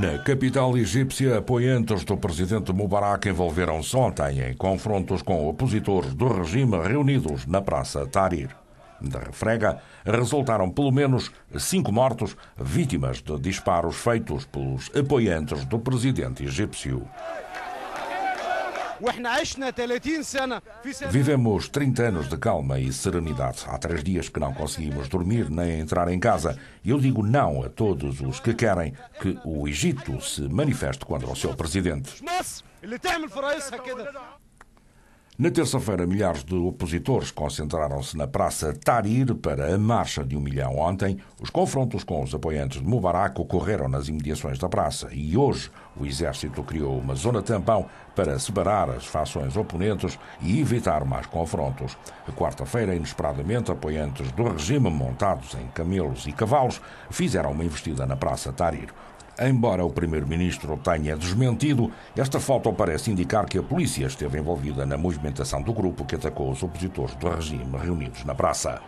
Na capital egípcia, apoiantes do presidente Mubarak envolveram-se ontem em confrontos com opositores do regime reunidos na Praça Tahrir. Da refrega, resultaram pelo menos cinco mortos, vítimas de disparos feitos pelos apoiantes do presidente egípcio. Vivemos 30 anos de calma e serenidade. Há três dias que não conseguimos dormir nem entrar em casa. Eu digo não a todos os que querem que o Egito se manifeste contra o seu presidente. Na terça-feira, milhares de opositores concentraram-se na Praça Tahrir para a Marcha de um Milhão. Ontem, os confrontos com os apoiantes de Mubarak ocorreram nas imediações da praça e hoje o Exército criou uma zona tampão para separar as fações oponentes e evitar mais confrontos. A quarta-feira, inesperadamente, apoiantes do regime montados em camelos e cavalos fizeram uma investida na Praça Tahrir. Embora o primeiro-ministro tenha desmentido, esta foto parece indicar que a polícia esteve envolvida na movimentação do grupo que atacou os opositores do regime reunidos na praça.